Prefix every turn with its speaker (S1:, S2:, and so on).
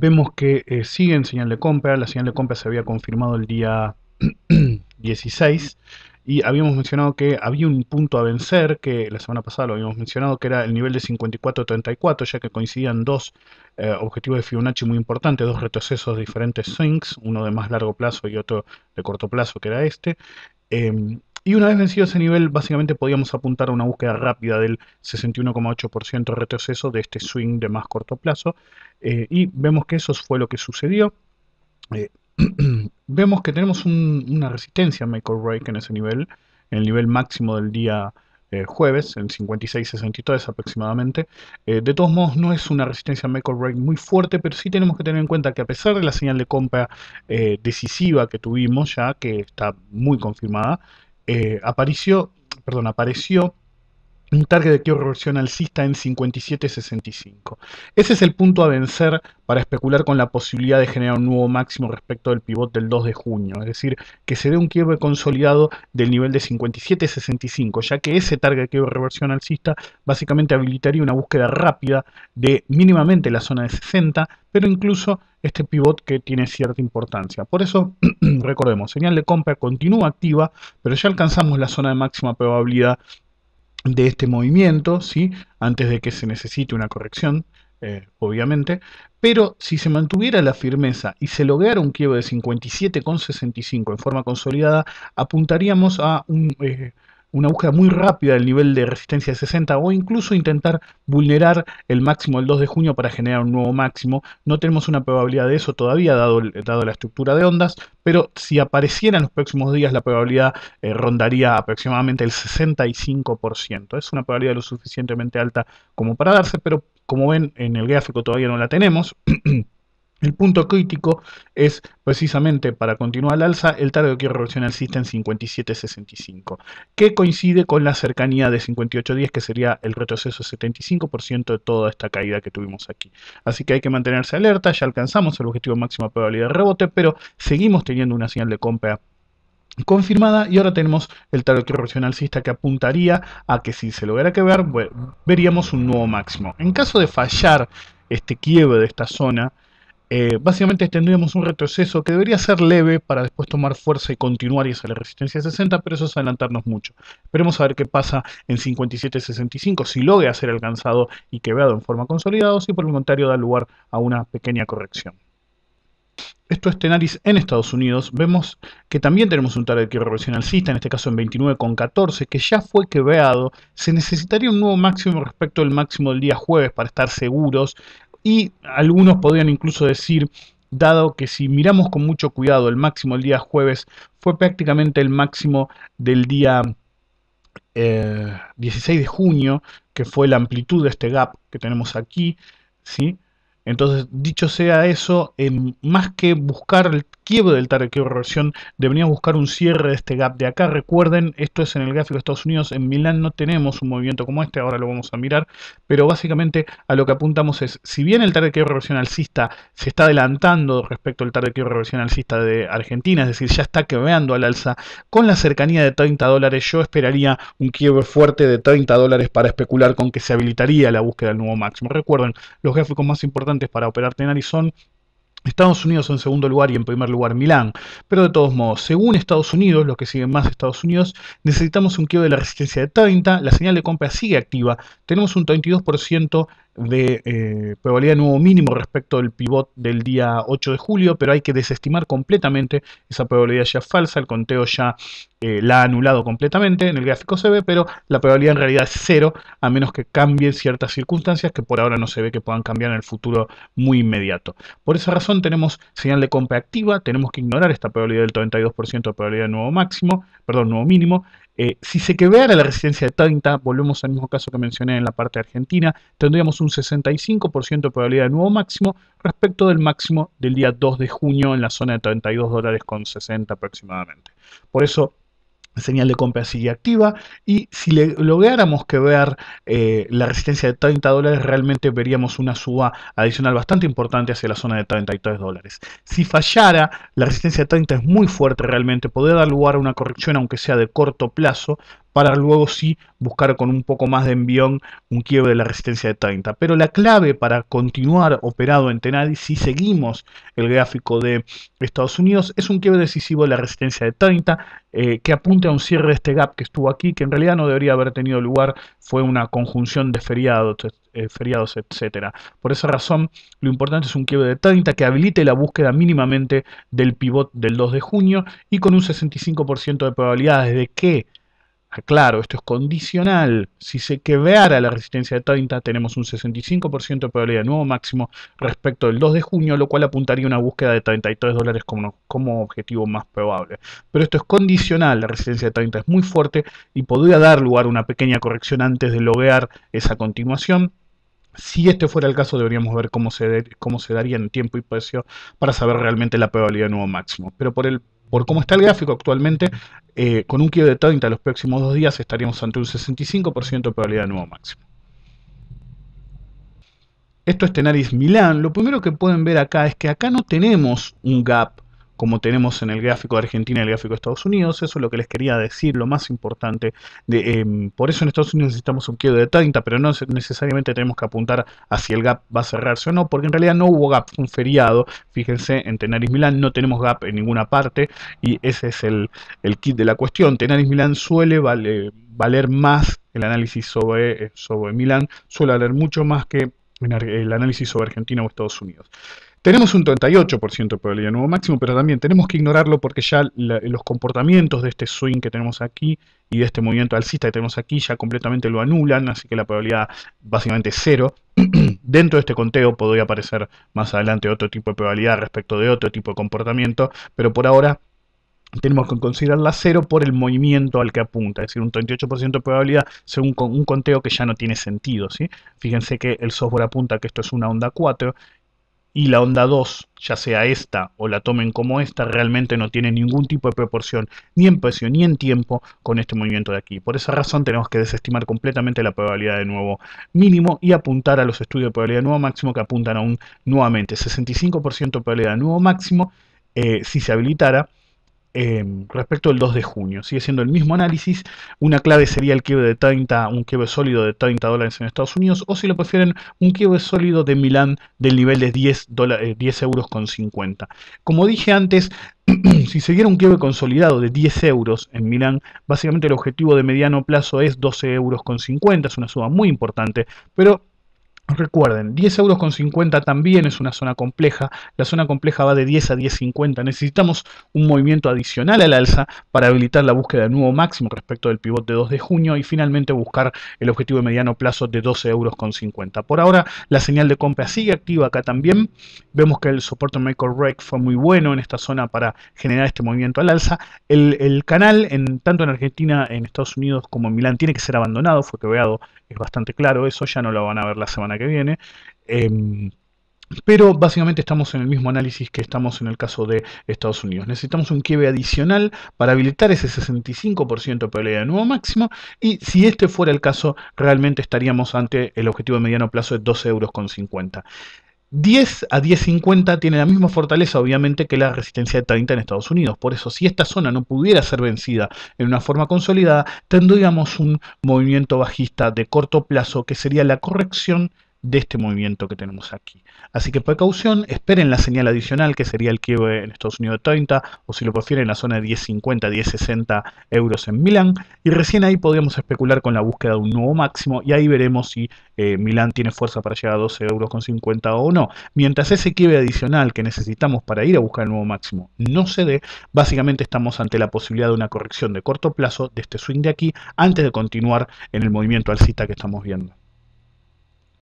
S1: vemos que siguen eh, sigue señal de compra, la señal de compra se había confirmado el día 16 y habíamos mencionado que había un punto a vencer, que la semana pasada lo habíamos mencionado, que era el nivel de 54-34, ya que coincidían dos eh, objetivos de Fibonacci muy importantes, dos retrocesos de diferentes swings, uno de más largo plazo y otro de corto plazo, que era este. Em, y una vez vencido ese nivel, básicamente podíamos apuntar a una búsqueda rápida del 61,8% retroceso de este swing de más corto plazo. Eh, y vemos que eso fue lo que sucedió. Eh, vemos que tenemos una resistencia a Michael break en ese nivel, en el nivel máximo del día eh, jueves, en 56-63 aproximadamente. de todos modos, no es una resistencia a Michael break muy fuerte, pero sí tenemos que tener en cuenta que a pesar de la señal de compra decisiva que tuvimos ya, que está muy confirmada, eh, apareció, perdón, apareció un target de reversión alcista en 57.65. Ese es el punto a vencer para especular con la posibilidad de generar un nuevo máximo respecto del pivot del 2 de junio, es decir, que se dé un quiebre consolidado del nivel de 57.65, ya que ese target de quiebre reversión alcista básicamente habilitaría una búsqueda rápida de mínimamente la zona de 60, pero incluso este pivot que tiene cierta importancia. Por eso, recordemos, señal de compra continúa activa, pero ya alcanzamos la zona de máxima probabilidad de este movimiento, ¿sí? antes de que se necesite una corrección, eh, obviamente, pero si se mantuviera la firmeza y se lograra un quiebre de 57,65 en forma consolidada, apuntaríamos a un, eh, una búsqueda muy rápida del nivel de resistencia de 60 o incluso intentar vulnerar el máximo el 2 de junio para generar un nuevo máximo. No tenemos una probabilidad de eso todavía, dado, dado la estructura de ondas, pero si apareciera en los próximos días, la probabilidad eh, rondaría aproximadamente el 65%. Es una probabilidad lo suficientemente alta como para darse, pero como ven en el gráfico todavía no la tenemos. El punto crítico es precisamente para continuar al alza el target de revoluciona alcista en 57.65, que coincide con la cercanía de 58.10, que sería el retroceso 75% de toda esta caída que tuvimos aquí. Así que hay que mantenerse alerta, ya alcanzamos el objetivo máximo de probabilidad de rebote, pero seguimos teniendo una señal de compra confirmada y ahora tenemos el target corrección alcista que apuntaría a que si se que ver veríamos un nuevo máximo. En caso de fallar este quiebre de esta zona eh, básicamente tendríamos un retroceso que debería ser leve para después tomar fuerza y continuar y hacer la resistencia 60, pero eso es adelantarnos mucho. Esperemos a ver qué pasa en 57.65, si logra ser alcanzado y quebeado en forma consolidada, o si por el contrario da lugar a una pequeña corrección. Esto es Tenaris en Estados Unidos. Vemos que también tenemos un target que reversión alcista, en este caso en 29,14, que ya fue quebeado. Se necesitaría un nuevo máximo respecto al máximo del día jueves para estar seguros y algunos podrían incluso decir dado que si miramos con mucho cuidado el máximo el día jueves fue prácticamente el máximo del día 16 eh, de junio, que fue la amplitud de este gap que tenemos aquí, ¿sí? Entonces, dicho sea eso, más que buscar el quiebre del target quiebre reversión, deberíamos buscar un cierre de este gap de acá. Recuerden, esto es en el gráfico de Estados Unidos, en Milán no tenemos un movimiento como este, ahora lo vamos a mirar, pero básicamente a lo que apuntamos es, si bien el target quiebre reversión alcista se está adelantando respecto al target quiebre reversión alcista de Argentina, es decir, ya está quebrando al alza, con la cercanía de 30 dólares yo esperaría un quiebre fuerte de 30 dólares para especular con que se habilitaría la búsqueda del nuevo máximo. Recuerden, los gráficos más importantes para operar en son Estados Unidos en segundo lugar y en primer lugar Milán. Pero de todos modos, según Estados Unidos, los que siguen más Estados Unidos, necesitamos un quiebre de la resistencia de 30, la señal de compra sigue activa, tenemos un 32% de eh, probabilidad de nuevo mínimo respecto del pivot del día 8 de julio, pero hay que desestimar completamente esa probabilidad ya falsa, el conteo ya eh, la ha anulado completamente, en el gráfico se ve, pero la probabilidad en realidad es cero, a menos que cambien ciertas circunstancias que por ahora no se ve que puedan cambiar en el futuro muy inmediato. Por esa razón tenemos señal de compra activa, tenemos que ignorar esta probabilidad del 32% de probabilidad de nuevo máximo, perdón, nuevo mínimo, eh, si se quebrara la resistencia de 30, volvemos al mismo caso que mencioné en la parte argentina, tendríamos un 65% de probabilidad de nuevo máximo respecto del máximo del día 2 de junio en la zona de 32 dólares con 60 aproximadamente. Por eso la señal de compra sigue activa y si le, lográramos que ver eh, la resistencia de 30 dólares realmente veríamos una suba adicional bastante importante hacia la zona de 33 dólares. Si fallara, la resistencia de 30 es muy fuerte realmente, podría dar lugar a una corrección aunque sea de corto plazo para luego sí buscar con un poco más de envión un quiebre de la resistencia de 30. Pero la clave para continuar operado en Tenadi, si seguimos el gráfico de Estados Unidos, es un quiebre decisivo de la resistencia de 30 eh, que apunte a un cierre de este gap que estuvo aquí, que en realidad no debería haber tenido lugar, fue una conjunción de feriados, etc. Eh, feriados etcétera. Por esa razón, lo importante es un quiebre de 30 que habilite la búsqueda mínimamente del pivot del 2 de junio y con un 65% de probabilidades de que aclaro, esto es condicional, si se quebrara la resistencia de 30 tenemos un 65% de probabilidad de nuevo máximo respecto del 2 de junio, lo cual apuntaría a una búsqueda de 33 dólares como, objetivo más probable. Pero esto es condicional, la resistencia de 30 es muy fuerte y podría dar lugar a una pequeña corrección antes de loguear esa continuación. Si este fuera el caso, deberíamos ver cómo se, cómo se daría en tiempo y precio para saber realmente la probabilidad de nuevo máximo. Pero por el por cómo está el gráfico actualmente, eh, con un kilo de 30 los próximos dos días estaríamos ante un 65% de probabilidad de nuevo máximo. Esto es Tenaris Milán. Lo primero que pueden ver acá es que acá no tenemos un gap como tenemos en el gráfico de Argentina y el gráfico de Estados Unidos. Eso es lo que les quería decir, lo más importante. De, em, por eso en Estados Unidos necesitamos un quiebre de 30, pero no necesariamente tenemos que apuntar a si el gap va a cerrarse o no, porque en realidad no hubo gap, fue un feriado. Fíjense, en Tenaris Milán no tenemos gap en ninguna parte y ese es el, kit de la cuestión. Tenaris Milán suele valer más el análisis sobre, eh, sobre Milán, suele valer mucho más que el análisis sobre Argentina o Estados Unidos. Tenemos un 38% de probabilidad de nuevo máximo, pero también tenemos que ignorarlo porque ya los comportamientos de este swing que tenemos aquí y de este movimiento alcista que tenemos aquí ya completamente lo anulan, así que la probabilidad básicamente es cero. Dentro de este conteo podría aparecer más adelante otro tipo de probabilidad respecto de otro tipo de comportamiento, pero por ahora tenemos que considerarla cero por el movimiento al que apunta, es decir, un 38% de probabilidad según un conteo que ya no tiene sentido. Fíjense que el software apunta que esto es una onda 4 y la onda 2, ya sea esta o la tomen como esta, realmente no tiene ningún tipo de proporción, ni en precio ni en tiempo, con este movimiento de aquí. Por esa razón tenemos que desestimar completamente la probabilidad de nuevo mínimo y apuntar a los estudios de probabilidad de nuevo máximo que apuntan a un nuevamente 65% de probabilidad de nuevo máximo, eh, si se habilitara, Em, respecto del 2 de junio. Sigue siendo el mismo análisis. Una clave sería el quiebre de 30, un quiebre sólido de 30 dólares en Estados Unidos, o si lo prefieren, un quiebre sólido de Milán del nivel de 10, 10 eh, euros con 50. Como dije antes, si se diera un quiebre consolidado de 10 euros en Milán, básicamente el objetivo de mediano plazo es 12 euros con 50, es una suma muy importante, pero Recuerden, 10 euros con 50 también es una zona compleja. La zona compleja va de 10 a 10.50. Necesitamos un movimiento adicional al alza para habilitar la búsqueda de nuevo máximo respecto del pivot de 2 de junio y finalmente buscar el objetivo de mediano plazo de 12 euros con 50. Por ahora, la señal de compra sigue activa acá también. Vemos que el soporte Michael Reck fue muy bueno en esta zona para generar este movimiento al alza. El, canal, en, tanto en Argentina, en Estados Unidos como en Milán, tiene que ser abandonado. Fue creado es bastante claro eso, ya no lo van a ver la semana que viene. Em, pero básicamente estamos en el mismo análisis que estamos en el caso de Estados Unidos. Necesitamos un quiebre adicional para habilitar ese 65% de pelea de nuevo máximo y si este fuera el caso realmente estaríamos ante el objetivo de mediano plazo de 12,50 euros 10 a 10.50 tiene la misma fortaleza, obviamente, que la resistencia de 30 en Estados Unidos. Por eso, si esta zona no pudiera ser vencida en una forma consolidada, tendríamos un movimiento bajista de corto plazo que sería la corrección de este movimiento que tenemos aquí. Así que precaución, esperen la señal adicional que sería el quiebre en Estados Unidos de 30 o si lo prefieren en la zona de 10.50, 10.60 euros en Milán y recién ahí podríamos especular con la búsqueda de un nuevo máximo y ahí veremos si eh, Milán tiene fuerza para llegar a 12.50 euros con o no. Mientras ese quiebre adicional que necesitamos para ir a buscar el nuevo máximo no se dé, básicamente estamos ante la posibilidad de una corrección de corto plazo de este swing de aquí antes de continuar en el movimiento alcista que estamos viendo.